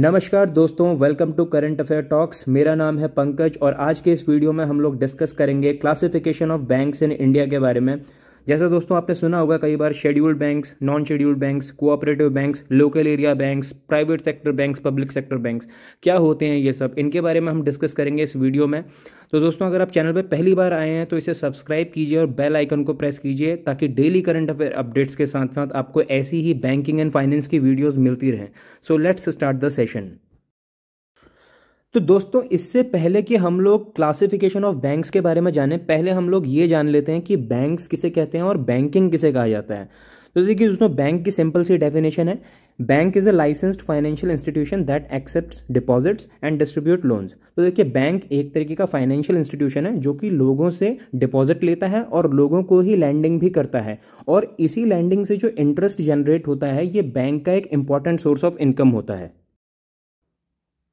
नमस्कार दोस्तों welcome to current affair talks मेरा नाम है पंकज और आज के इस वीडियो में हम लोग डिस्कस करेंगे classification of banks in India के बारे में जैसा दोस्तों आपने सुना होगा कई बार scheduled banks non scheduled banks cooperative banks local area banks private sector banks public sector banks क्या होते हैं ये सब इनके बारे में हम डिस्कस करेंगे इस वीडियो में तो दोस्तों अगर आप चैनल पर पहली बार आए हैं तो इसे सब्सक्राइब कीजिए और बेल आइकन को प्रेस कीजिए ताकि डेली करंट अफेयर अपडेट्स के साथ साथ आपको ऐसी ही बैंकिंग एंड फाइनेंस की वीडियोज़ मिलती रहें so let's start the session तो दोस्तों इससे पहले कि हम लोग क्लासिफिकेशन ऑफ बैंक्स के बारे में जाने पहले हम लोग ये जान लेते हैं कि बैंक्स किसे कहते हैं और बैंकिंग किसे कहा जाता है तो देखिए दोस्तों बैंक की सिंपल सी डेफिनेशन है bank is a licensed financial institution that accepts deposits and distribute loans तो देखिए बैंक एक तरीके का फाइनेंशियल इंस्टीट्यूशन है जो कि लोगों से डिपॉजिट लेता है और लोगों को ही लैंडिंग भी करता है और इसी लैंडिंग से जो इंटरेस्ट जनरेट होता है ये बैंक का एक इंपॉर्टेंट सोर्स ऑफ इनकम होता है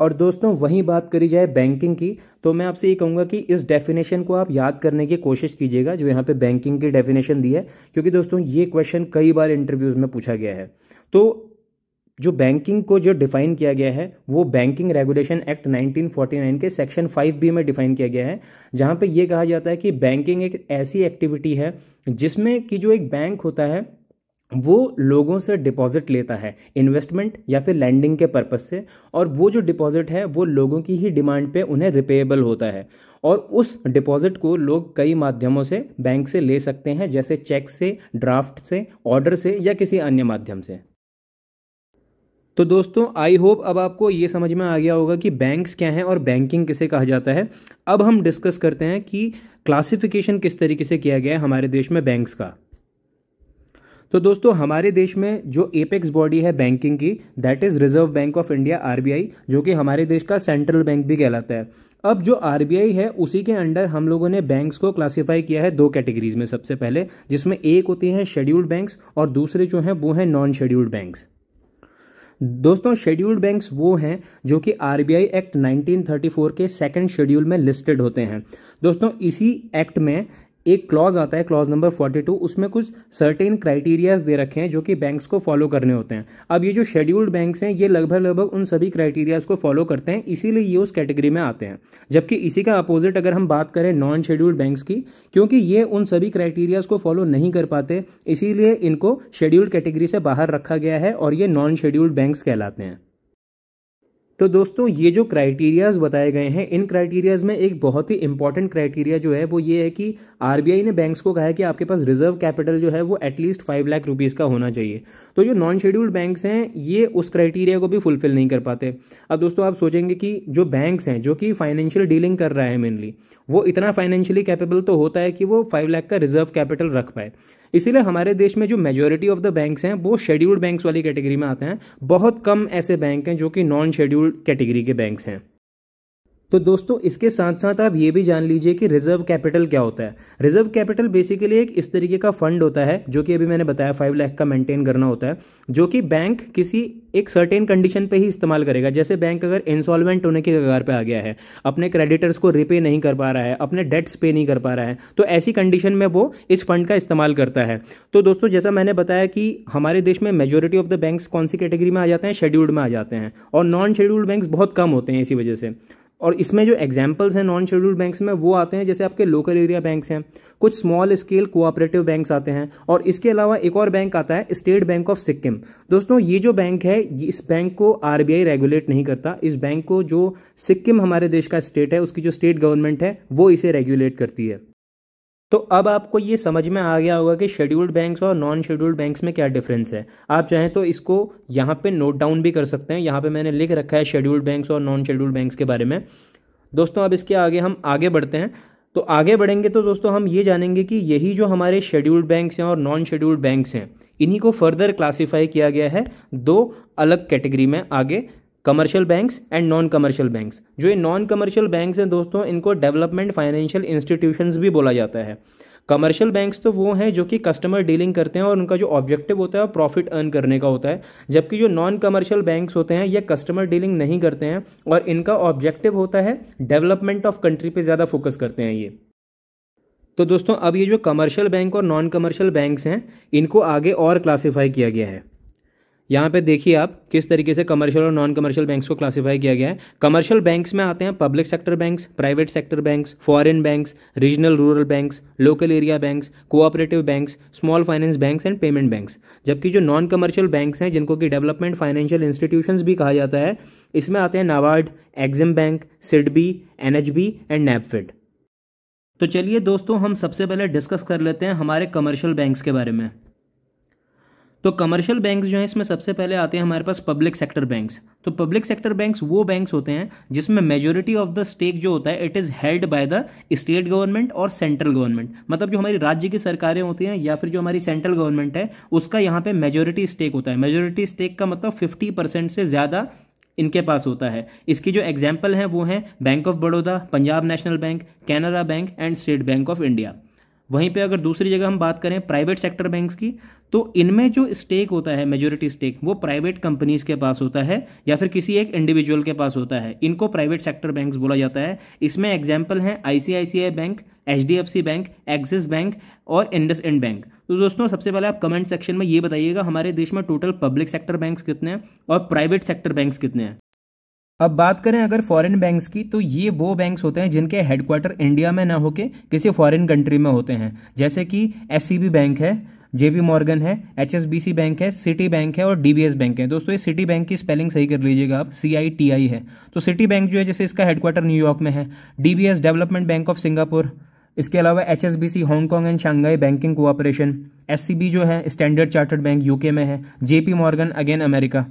और दोस्तों वहीं बात करी जाए बैंकिंग की तो मैं आपसे ये कहूंगा कि इस डेफिनेशन को आप याद करने की कोशिश कीजिएगा जो यहाँ पे बैंकिंग की डेफिनेशन दी है क्योंकि दोस्तों ये क्वेश्चन कई बार इंटरव्यूज़ में पूछा गया है तो जो बैंकिंग को जो डिफाइन किया गया है वो बैंकिंग रेगुलेशन एक्ट 1949 के सेक्शन बी में डिफाइन किया गया है जहां पे ये कहा जाता है कि बैंकिंग एक ऐसी एक्टिविटी है जिसमें कि जो एक बैंक होता है वो लोगों से डिपॉजिट लेता है इन्वेस्टमेंट या फिर लैंडिंग के पर्पज़ से और वो जो डिपॉजिट है वो लोगों की ही डिमांड पे उन्हें रिपेएबल होता है और उस डिपॉजिट को लोग कई माध्यमों से बैंक से ले सकते हैं जैसे चेक से ड्राफ्ट से ऑर्डर से या किसी अन्य माध्यम से तो दोस्तों आई होप अब आपको ये समझ में आ गया होगा कि बैंक्स क्या हैं और बैंकिंग किसे कहा जाता है अब हम डिस्कस करते हैं कि क्लासिफिकेशन किस तरीके से किया गया है हमारे देश में बैंक्स का तो दोस्तों हमारे देश में जो एपेक्स बॉडी है बैंकिंग की that is reserve bank of India RBI जो कि हमारे देश का सेंट्रल बैंक भी कहलाता है अब जो आरबीआई है उसी के अंडर हम लोगों ने बैंक्स को क्लासिफाई किया है दो कैटेगरीज में सबसे पहले जिसमें एक होती है शेड्यूल्ड बैंक्स और दूसरे जो हैं वो हैं नॉन शेड्यूल्ड बैंक्स दोस्तों शेड्यूल्ड बैंक्स वो हैं जो कि आरबीआई एक्ट 1934 के सेकंड शेड्यूल में लिस्टेड होते हैं दोस्तों इसी एक्ट में एक क्लॉज आता है क्लॉज नंबर 42 उसमें कुछ सर्टेन क्राइटेरियाज दे रखे हैं जो कि बैंक्स को फॉलो करने होते हैं अब ये जो शेड्यूल्ड बैंक्स हैं ये लगभग लगभग उन सभी क्राइटेरियाज को फॉलो करते हैं इसीलिए ये उस कैटेगरी में आते हैं जबकि इसी का अपोजिट अगर हम बात करें नॉन शेड्यूल्ड बैंक्स की क्योंकि ये उन सभी क्राइटेरियाज को फॉलो नहीं कर पाते इसीलिए इनको शेड्यूल्ड कैटेगरी से बाहर रखा गया है और ये नॉन शेड्यूल्ड बैंक्स कहलाते हैं तो दोस्तों ये जो क्राइटेरियाज बताए गए हैं इन क्राइटेरियाज में एक बहुत ही इंपॉर्टेंट क्राइटेरिया जो है वो ये है कि आरबीआई ने बैंक्स को कहा है कि आपके पास रिजर्व कैपिटल जो है वो एटलीस्ट फाइव लाख रुपीज़ का होना चाहिए तो जो नॉन शेड्यूल्ड बैंक्स हैं ये उस क्राइटेरिया को भी फुलफिल नहीं कर पाते अब दोस्तों आप सोचेंगे कि जो बैंक्स हैं जो कि फाइनेंशियल डीलिंग कर रहा है मेनली वो इतना फाइनेंशियली कैपेबल तो होता है कि वो फाइव लाख का रिजर्व कैपिटल रख पाए इसीलिए हमारे देश में जो मेजोरिटी ऑफ द बैंक्स हैं वो शेड्यूल्ड बैंक्स वाली कैटेगरी में आते हैं बहुत कम ऐसे बैंक हैं जो कि नॉन शेड्यूल्ड कैटेगरी के बैंक्स हैं तो दोस्तों इसके साथ साथ आप ये भी जान लीजिए कि रिजर्व कैपिटल क्या होता है रिजर्व कैपिटल बेसिकली एक इस तरीके का फंड होता है जो कि अभी मैंने बताया फाइव लाख का मेंटेन करना होता है जो कि बैंक किसी एक सर्टेन कंडीशन पे ही इस्तेमाल करेगा जैसे बैंक अगर इंसॉल्वेंट होने के कगार पे आ गया है अपने क्रेडिटर्स को रिपे नहीं कर पा रहा है अपने डेट्स पे नहीं कर पा रहा है तो ऐसी कंडीशन में वो इस फंड का इस्तेमाल करता है तो दोस्तों जैसा मैंने बताया कि हमारे देश में मेजोरिटी ऑफ द बैंक्स कौन सी कैटेगरी में आ जाते हैं शेड्यूल्ड में आ जाते हैं और नॉन शेड्यूल्ड बैंक बहुत कम होते हैं इसी वजह से और इसमें जो एग्जाम्पल्स हैं नॉन शेड्यूल्ड बैंक्स में वो आते हैं जैसे आपके लोकल एरिया बैंक्स हैं कुछ स्मॉल स्केल कोऑपरेटिव बैंक्स आते हैं और इसके अलावा एक और बैंक आता है स्टेट बैंक ऑफ सिक्किम दोस्तों ये जो बैंक है इस बैंक को आरबीआई रेगुलेट नहीं करता इस बैंक को जो सिक्किम हमारे देश का स्टेट है उसकी जो स्टेट गवर्नमेंट है वो इसे रेगुलेट करती है तो अब आपको ये समझ में आ गया होगा कि शेड्यूल्ड बैंक्स और नॉन शेड्यूल्ड बैंक्स में क्या डिफरेंस है आप चाहें तो इसको यहाँ पे नोट डाउन भी कर सकते हैं यहाँ पे मैंने लिख रखा है शेड्यूल्ड बैंक्स और नॉन शेड्यूल्ड बैंक्स के बारे में दोस्तों अब इसके आगे हम आगे बढ़ते हैं तो आगे बढ़ेंगे तो दोस्तों हम ये जानेंगे कि यही जो हमारे शेड्यूल्ड बैंक्स हैं और नॉन शेड्यूल्ड बैंक्स हैं इन्हीं को फर्दर क्लासीफाई किया गया है दो अलग कैटेगरी में आगे commercial banks and non commercial banks जो ये नॉन कमर्शियल बैंक्स हैं दोस्तों इनको डेवलपमेंट फाइनेंशियल इंस्टीट्यूशंस भी बोला जाता है कमर्शियल बैंक्स तो वो हैं जो कि कस्टमर डीलिंग करते हैं और उनका जो ऑब्जेक्टिव होता है वो प्रॉफिट अर्न करने का होता है जबकि जो नॉन कमर्शियल बैंक्स होते हैं ये कस्टमर डीलिंग नहीं करते हैं और इनका ऑब्जेक्टिव होता है डेवलपमेंट ऑफ कंट्री पे ज़्यादा फोकस करते हैं ये तो दोस्तों अब ये जो कमर्शियल बैंक और नॉन कमर्शियल बैंक्स हैं इनको आगे और क्लासीफाई किया गया है यहाँ पे देखिए आप किस तरीके से कमर्शियल और नॉन कमर्शियल बैंक्स को क्लासिफाई किया गया है कमर्शियल बैंक्स में आते हैं public sector banks private sector banks foreign banks regional rural banks local area banks cooperative banks small finance banks and payment banks जबकि जो नॉन कमर्शियल बैंक्स हैं जिनको कि डेवलपमेंट फाइनेंशियल इंस्टीट्यूशंस भी कहा जाता है इसमें आते हैं NABARD EXIM bank SIDBI N and NaBFID तो चलिए दोस्तों हम सबसे पहले डिस्कस कर लेते हैं हमारे कमर्शियल बैंक्स के बारे में तो कमर्शियल बैंक्स जो हैं इसमें सबसे पहले आते हैं हमारे पास पब्लिक सेक्टर बैंक्स तो पब्लिक सेक्टर बैंक्स वो बैंक्स होते हैं जिसमें मेजोरिटी ऑफ द स्टेक जो होता है it is held by the state government और सेंट्रल गवर्नमेंट मतलब जो हमारी राज्य की सरकारें होती हैं या फिर जो हमारी सेंट्रल गवर्नमेंट है उसका यहाँ पे मेजोरिटी स्टेक होता है मेजोरिटी स्टेक का मतलब फिफ्टी परसेंट से ज़्यादा इनके पास होता है इसकी जो एग्जाम्पल हैं वो हैं bank of Baroda Punjab national bank Canara bank and state bank of India वहीं पे अगर दूसरी जगह हम बात करें प्राइवेट सेक्टर बैंक्स की तो इनमें जो स्टेक होता है मेजोरिटी स्टेक वो प्राइवेट कंपनीज के पास होता है या फिर किसी एक इंडिविजुअल के पास होता है इनको प्राइवेट सेक्टर बैंक्स बोला जाता है इसमें एग्जाम्पल हैं ICICI bank H bank Axis bank और इंडस इंड बैंक तो दोस्तों सबसे पहले आप कमेंट सेक्शन में ये बताइएगा हमारे देश में टोटल पब्लिक सेक्टर बैंक्स कितने हैं और प्राइवेट सेक्टर बैंक्स कितने हैं अब बात करें अगर फॉरेन बैंक्स की तो ये वो बैंक्स होते हैं जिनके हेडक्वार्टर इंडिया में ना होके किसी फॉरेन कंट्री में होते हैं जैसे कि एस बैंक e है जेबी मॉर्गन है एच बैंक है सिटी बैंक है और डीबीएस बैंक है दोस्तों ये सिटी बैंक की स्पेलिंग सही कर लीजिएगा आप सी आई टी आई है तो सिटी बैंक जो है जैसे इसका हेडक्वार्टर न्यूयॉर्क में है DBS development bank of Singapore इसके अलावा H S B C Hong Kong and Shanghai banking cooperation S C B जो है स्टैंडर्ड चार्टर्ड बैंक यूके में है JP Morgan again America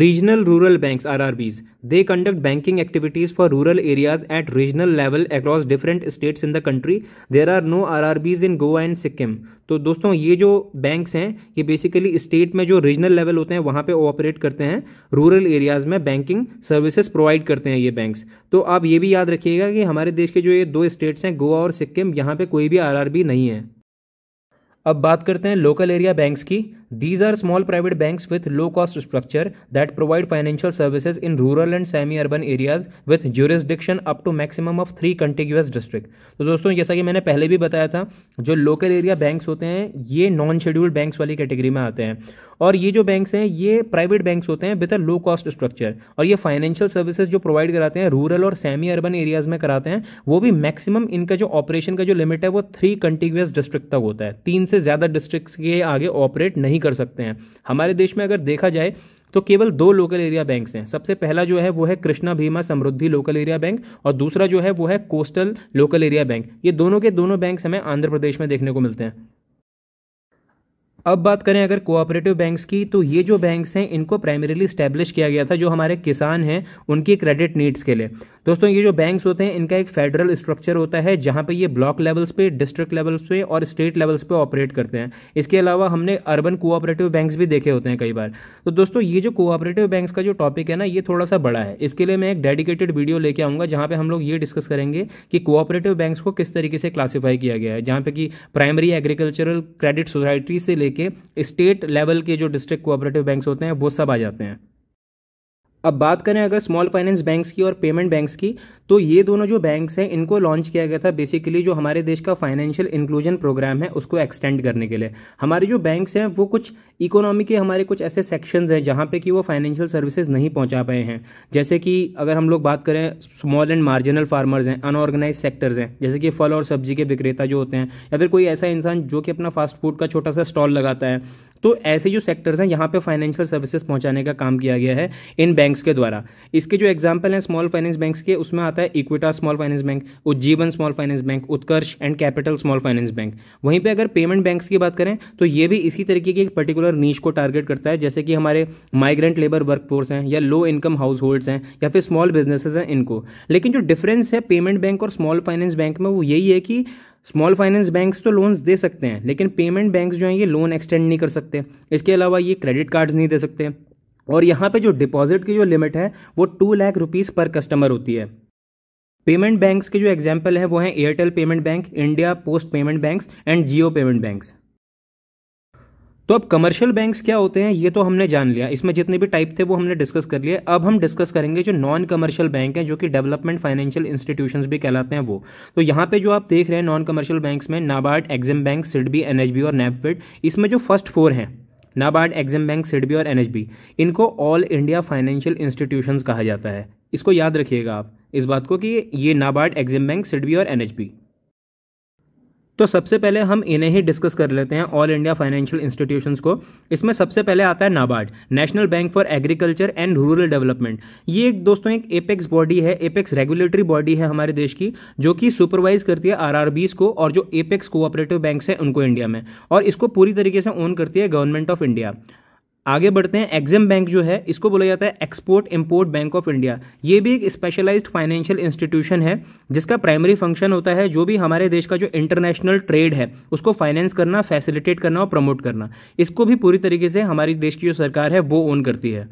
Regional Rural Banks RRBs they conduct banking activities for rural areas at regional level across different states in the country there are no RRBs in Goa and Sikkim तो दोस्तों ये जो banks हैं ये basically state में जो regional level होते हैं वहाँ पे ऑपरेट करते हैं रूरल एरियाज़ में बैंकिंग सर्विसेज प्रोवाइड करते हैं ये बैंक्स तो आप ये भी याद रखिएगा कि हमारे देश के जो ये दो स्टेट्स हैं गोवा और सिक्किम यहाँ पे कोई भी आरआरबी नहीं है अब बात करते हैं लोकल एरिया बैंक्स की these are small private bank with low cost structure that provide financial services in rural and semi urban areas with jurisdiction up to maximum of three contiguous district तो दोस्तों जैसा कि मैंने पहले भी बताया था जो लोकल एरिया बैंक होते हैं ये नॉन शेड्यूल्ड बैंक वाली कैटेगरी में आते हैं और ये जो बैंक्स हैं ये प्राइवेट बैंक्स होते हैं with a low cost structure और ये फाइनेंशियल सर्विसेज जो प्रोवाइड कराते हैं रूरल और सेमी अर्बन एरियाज में कराते हैं वो भी मैक्सिमम इनका जो ऑपरेशन का जो लिमिट है वो थ्री कंटिग्यूस डिस्ट्रिक्ट तक होता है तीन से ज़्यादा डिस्ट्रिक्ट के आगे ऑपरेट नहीं नहीं कर सकते हैं हमारे देश में अगर देखा जाए तो केवल दो लोकल एरिया बैंक्स हैं सबसे पहला जो है वो है Krishna Bhima Samruddhi local area bank और दूसरा जो है वो है कोस्टल लोकल एरिया बैंक ये दोनों के दोनों बैंक हमें आंध्र प्रदेश में देखने को मिलते हैं अब बात करें अगर कोऑपरेटिव बैंक्स की तो ये जो बैंक्स हैं इनको प्राइमरीली स्टैब्लिश किया गया था जो हमारे किसान हैं उनकी क्रेडिट नीड्स के लिए दोस्तों ये जो बैंक्स होते हैं इनका एक फेडरल स्ट्रक्चर होता है जहां पे ये ब्लॉक लेवल्स पे डिस्ट्रिक्ट लेवल्स पे और स्टेट लेवल्स पे ऑपरेट करते हैं इसके अलावा हमने अर्बन कोऑपरेटिव बैंक्स भी देखे होते हैं कई बार तो दोस्तों ये जो कोऑपरेटिव बैंक्स का जो टॉपिक है ना ये थोड़ा सा बड़ा है इसके लिए मैं एक डेडिकेटेड वीडियो लेके आऊंगा जहां पर हम लोग ये डिस्कस करेंगे कि कोऑपरेटिव बैंक्स को किस तरीके से क्लासीफाई किया गया है जहां पर कि प्राइमरी एग्रीकल्चरल क्रेडिट सोसाइटी से लेकर स्टेट लेवल के जो डिस्ट्रिक्ट कोऑपरेटिव बैंक्स होते हैं वो सब आ जाते हैं अब बात करें अगर स्मॉल फाइनेंस बैंक्स की और पेमेंट बैंक्स की तो ये दोनों जो बैंक्स हैं इनको लॉन्च किया गया था बेसिकली जो हमारे देश का फाइनेंशियल इंक्लूजन प्रोग्राम है उसको एक्सटेंड करने के लिए हमारे जो बैंक्स हैं वो कुछ इकोनॉमी के हमारे कुछ ऐसे सेक्शंस हैं जहाँ पे कि वो फाइनेंशियल सर्विसेज नहीं पहुँचा पाए हैं जैसे कि अगर हम लोग बात करें स्मॉल एंड मार्जिनल फार्मर्स हैं अनऑर्गेनाइज सेक्टर्स हैं जैसे कि फल और सब्जी के विक्रेता जो होते हैं या फिर कोई ऐसा इंसान जो कि अपना फास्ट फूड का छोटा सा स्टॉल लगाता है तो ऐसे जो सेक्टर्स हैं यहाँ पे फाइनेंशियल सर्विसेज पहुंचाने का काम किया गया है इन बैंक्स के द्वारा इसके जो एग्जाम्पल हैं स्मॉल फाइनेंस बैंक्स के उसमें आता है Equitas small finance bank Ujjivan small finance bank Utkarsh and capital small finance bank वहीं पर अगर पेमेंट बैंक्स की बात करें तो ये भी इसी तरीके की एक पर्टिकुलर नीच को टारगेट करता है जैसे कि हमारे माइग्रेंट लेबर वर्कफोर्स हैं या लो इनकम हाउस होल्ड्स हैं या फिर स्मॉल बिजनेसेस हैं इनको लेकिन जो डिफरेंस है पेमेंट बैंक और स्मॉल फाइनेंस बैंक में वो यही है कि स्मॉल फाइनेंस बैंक्स तो लोन्स दे सकते हैं लेकिन पेमेंट बैंक्स जो हैं ये लोन एक्सटेंड नहीं कर सकते इसके अलावा ये क्रेडिट कार्ड्स नहीं दे सकते और यहाँ पे जो डिपॉजिट की जो लिमिट है वो two lakh rupees per customer होती है पेमेंट बैंक्स के जो एग्जाम्पल हैं वो हैं Airtel payment bank India post payment banks and Jio payment banks तो अब कमर्शियल बैंक्स क्या होते हैं ये तो हमने जान लिया इसमें जितने भी टाइप थे वो हमने डिस्कस कर लिए अब हम डिस्कस करेंगे जो नॉन कमर्शियल बैंक हैं जो कि डेवलपमेंट फाइनेंशियल इंस्टीट्यूशन भी कहलाते हैं वो तो यहाँ पे जो आप देख रहे हैं नॉन कमर्शियल बैंक्स में नाबार्ड एग्जिम बैंक सिडबी एनएचबी और नेपविड इसमें जो फर्स्ट फोर हैं नाबार्ड एग्जिम बैंक सिडबी और एनएचबी इनको ऑल इंडिया फाइनेंशियल इंस्टीट्यूशन कहा जाता है इसको याद रखिएगा आप इस बात को कि ये नाबार्ड एग्जिम बैंक सिडबी और एनएचबी तो सबसे पहले हम इन्हें ही डिस्कस कर लेते हैं ऑल इंडिया फाइनेंशियल इंस्टीट्यूशंस को इसमें सबसे पहले आता है NABARD national bank for agriculture and rural development ये एक दोस्तों एक एपेक्स बॉडी है एपेक्स रेगुलेटरी बॉडी है हमारे देश की जो कि सुपरवाइज करती है आर को और जो एपेक्स कोऑपरेटिव बैंक है उनको इंडिया में और इसको पूरी तरीके से ओन करती है गवर्नमेंट ऑफ इंडिया आगे बढ़ते हैं एग्जिम बैंक जो है इसको बोला जाता है export import bank of India ये भी एक स्पेशलाइज्ड फाइनेंशियल इंस्टीट्यूशन है जिसका प्राइमरी फंक्शन होता है जो भी हमारे देश का जो इंटरनेशनल ट्रेड है उसको फाइनेंस करना फैसिलिटेट करना और प्रमोट करना इसको भी पूरी तरीके से हमारी देश की जो सरकार है वो ओन करती है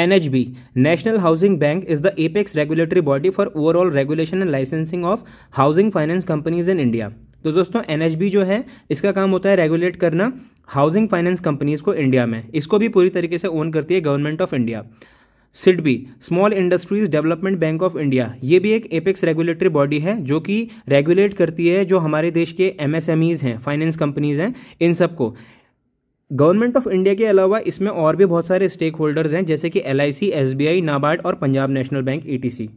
NHB National Housing Bank is the apex regulatory body for overall regulation and licensing of housing finance companies in India. तो दोस्तों एनएचबी जो है इसका काम होता है रेगुलेट करना हाउसिंग फाइनेंस कंपनीज़ को इंडिया में इसको भी पूरी तरीके से ओन करती है government of India SIDBI small industries development bank of India ये भी एक एपेक्स रेगुलेटरी बॉडी है जो कि रेगुलेट करती है जो हमारे देश के एमएसएमईज हैं फाइनेंस कंपनीज हैं इन सबको गवर्नमेंट ऑफ इंडिया के अलावा इसमें और भी बहुत सारे स्टेक होल्डर्स हैं जैसे कि L I C S B I NABARD और Punjab national bank E T C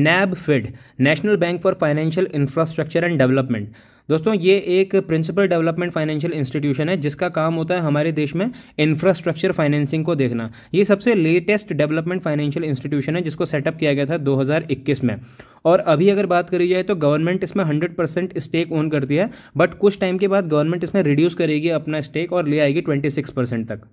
NaBFID national bank for financial infrastructure and development दोस्तों ये एक प्रिंसिपल डेवलपमेंट फाइनेंशियल इंस्टीट्यूशन है जिसका काम होता है हमारे देश में इंफ्रास्ट्रक्चर फाइनेंसिंग को देखना ये सबसे लेटेस्ट डेवलपमेंट फाइनेंशियल इंस्टीट्यूशन है जिसको सेटअप किया गया था 2021 में और अभी अगर बात करी जाए तो गवर्नमेंट इसमें 100 परसेंट स्टेक ओन करती है बट कुछ टाइम के बाद गवर्नमेंट इसमें रिड्यूस करेगी अपना स्टेक और ले आएगी ट्वेंटी परसेंट तक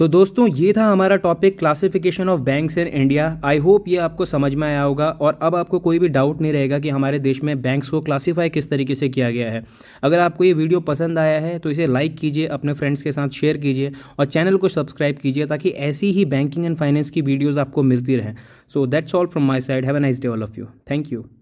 तो दोस्तों ये था हमारा topic classification of banks in India I hope ये आपको समझ में आया होगा और अब आपको कोई भी डाउट नहीं रहेगा कि हमारे देश में बैंक्स को क्लासिफाई किस तरीके से किया गया है अगर आपको ये वीडियो पसंद आया है तो इसे लाइक कीजिए अपने फ्रेंड्स के साथ शेयर कीजिए और चैनल को सब्सक्राइब कीजिए ताकि ऐसी ही बैंकिंग एंड फाइनेंस की वीडियोज़ आपको मिलती रहें so that's all from my side have a nice day all of you thank you